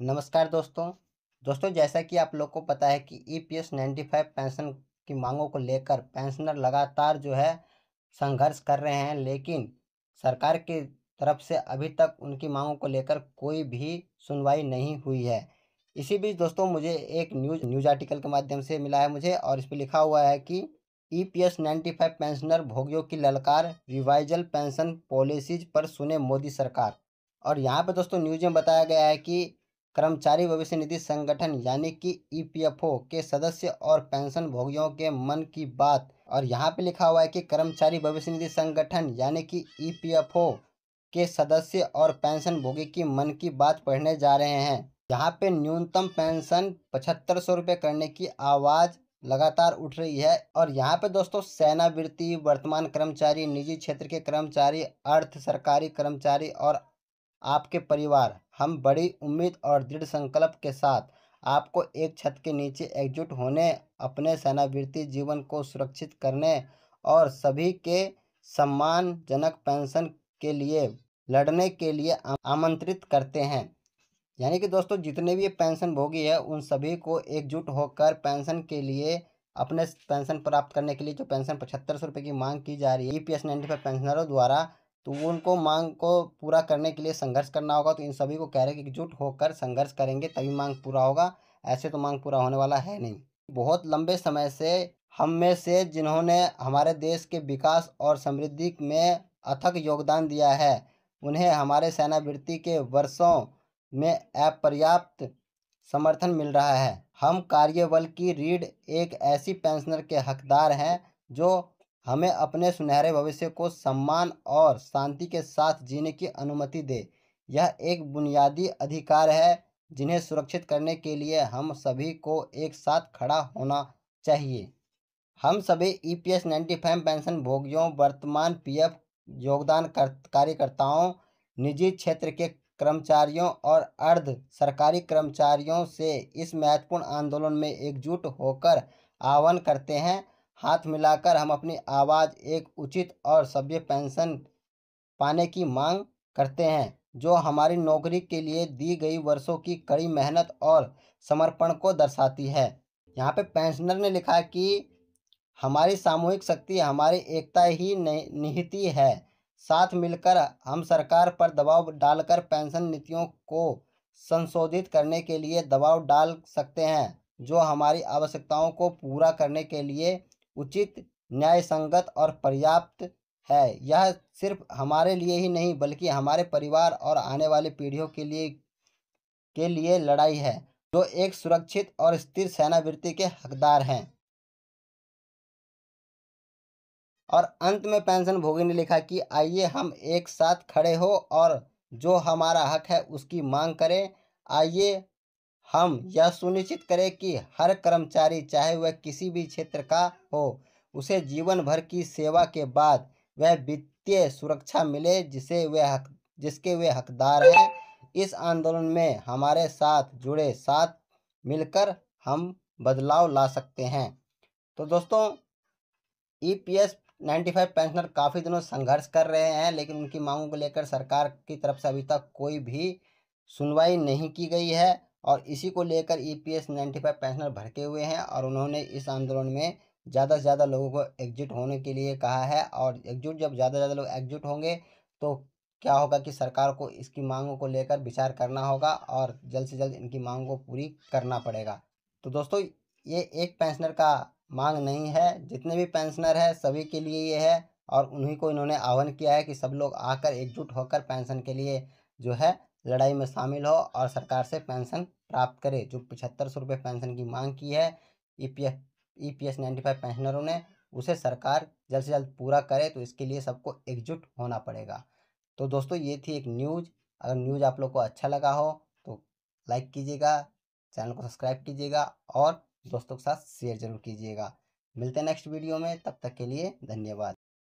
नमस्कार दोस्तों दोस्तों जैसा कि आप लोग को पता है कि E P S ninety five pension की मांगों को लेकर पेंशनर लगातार जो है संघर्ष कर रहे हैं लेकिन सरकार की तरफ से अभी तक उनकी मांगों को लेकर कोई भी सुनवाई नहीं हुई है इसी बीच दोस्तों मुझे एक न्यूज न्यूज आर्टिकल के माध्यम से मिला है मुझे और इस पर लिखा हुआ है कि E P S ninety five pensioner भोगियों की ललकार रिवाइजल पेंशन पॉलिसीज पर सुने मोदी सरकार और यहाँ पर दोस्तों न्यूज में बताया गया है कि कर्मचारी भविष्य निधि संगठन यानी कि ईपीएफओ e के सदस्य और पेंशन भोगियों के मन की बात और यहाँ पे लिखा हुआ है कि कर्मचारी भविष्य निधि संगठन यानी कि ईपीएफओ e के सदस्य और पेंशन भोगी की मन की बात पढ़ने जा रहे हैं यहाँ पे न्यूनतम पेंशन पचहत्तर सौ रुपये करने की आवाज़ लगातार उठ रही है और यहाँ पे दोस्तों सेनावृत्ति वर्तमान कर्मचारी निजी क्षेत्र के कर्मचारी अर्थ सरकारी कर्मचारी और आपके परिवार हम बड़ी उम्मीद और दृढ़ संकल्प के साथ आपको एक छत के नीचे एकजुट होने अपने सेनावृत्ति जीवन को सुरक्षित करने और सभी के सम्मानजनक पेंशन के लिए लड़ने के लिए आमंत्रित करते हैं यानी कि दोस्तों जितने भी पेंशन भोगी है उन सभी को एकजुट होकर पेंशन के लिए अपने पेंशन प्राप्त करने के लिए जो पेंशन पचहत्तर सौ रुपये की मांग की जा रही है E P S ninety five पेंशनरों द्वारा तो उनको मांग को पूरा करने के लिए संघर्ष करना होगा तो इन सभी को कह रहे हैं कि एकजुट होकर संघर्ष करेंगे तभी मांग पूरा होगा ऐसे तो मांग पूरा होने वाला है नहीं बहुत लंबे समय से हम में से जिन्होंने हमारे देश के विकास और समृद्धि में अथक योगदान दिया है उन्हें हमारे सेनावृत्ति के वर्षों में अपर्याप्त समर्थन मिल रहा है हम कार्यबल की रीढ़ एक ऐसी पेंशनर के हकदार हैं जो हमें अपने सुनहरे भविष्य को सम्मान और शांति के साथ जीने की अनुमति दे यह एक बुनियादी अधिकार है जिन्हें सुरक्षित करने के लिए हम सभी को एक साथ खड़ा होना चाहिए हम सभी E e P S ninety five pension भोगियों वर्तमान पीएफ योगदान कर, कार्यकर्ताओं निजी क्षेत्र के कर्मचारियों और अर्ध सरकारी कर्मचारियों से इस महत्वपूर्ण आंदोलन में एकजुट होकर आह्वान करते हैं हाथ मिलाकर हम अपनी आवाज़ एक उचित और सभ्य पेंशन पाने की मांग करते हैं जो हमारी नौकरी के लिए दी गई वर्षों की कड़ी मेहनत और समर्पण को दर्शाती है यहाँ पे पेंशनर ने लिखा कि हमारी सामूहिक शक्ति हमारी एकता ही निहिती है साथ मिलकर हम सरकार पर दबाव डालकर पेंशन नीतियों को संशोधित करने के लिए दबाव डाल सकते हैं जो हमारी आवश्यकताओं को पूरा करने के लिए उचित न्याय संगत और पर्याप्त है यह सिर्फ हमारे लिए ही नहीं बल्कि हमारे परिवार और आने वाली पीढ़ियों के लिए के लिए लड़ाई है जो एक सुरक्षित और स्थिर सेनावृत्ति के हकदार हैं और अंत में पेंशन भोगी ने लिखा कि आइए हम एक साथ खड़े हो और जो हमारा हक है उसकी मांग करें आइए हम यह सुनिश्चित करें कि हर कर्मचारी चाहे वह किसी भी क्षेत्र का हो उसे जीवन भर की सेवा के बाद वह वित्तीय सुरक्षा मिले जिसे वह हक जिसके वे हकदार हैं इस आंदोलन में हमारे साथ जुड़े साथ मिलकर हम बदलाव ला सकते हैं तो दोस्तों E e P S ninety five pensioner काफ़ी दिनों संघर्ष कर रहे हैं लेकिन उनकी मांगों को लेकर सरकार की तरफ से अभी तक कोई भी सुनवाई नहीं की गई है और इसी को लेकर E P S ninety five pensioner भड़के हुए हैं और उन्होंने इस आंदोलन में ज़्यादा से ज़्यादा लोगों को एकजुट होने के लिए कहा है और एकजुट जब ज़्यादा से ज़्यादा लोग एकजुट होंगे तो क्या होगा कि सरकार को इसकी मांगों को लेकर विचार करना होगा और जल्द से जल्द इनकी मांगों को पूरी करना पड़ेगा तो दोस्तों ये एक पेंशनर का मांग नहीं है जितने भी पेंशनर है सभी के लिए ये है और उन्हीं को इन्होंने आह्वान किया है कि सब लोग आकर एकजुट होकर पेंशन के लिए जो है लड़ाई में शामिल हो और सरकार से पेंशन प्राप्त करे जो पिछहत्तर सौ रुपये पेंशन की मांग की है E P F E P S ninety five पेंशनरों ने उसे सरकार जल्द से जल्द पूरा करे तो इसके लिए सबको एकजुट होना पड़ेगा तो दोस्तों ये थी एक न्यूज़ अगर न्यूज़ आप लोग को अच्छा लगा हो तो लाइक कीजिएगा चैनल को सब्सक्राइब कीजिएगा और दोस्तों के साथ शेयर जरूर कीजिएगा मिलते हैं नेक्स्ट वीडियो में तब तक के लिए धन्यवाद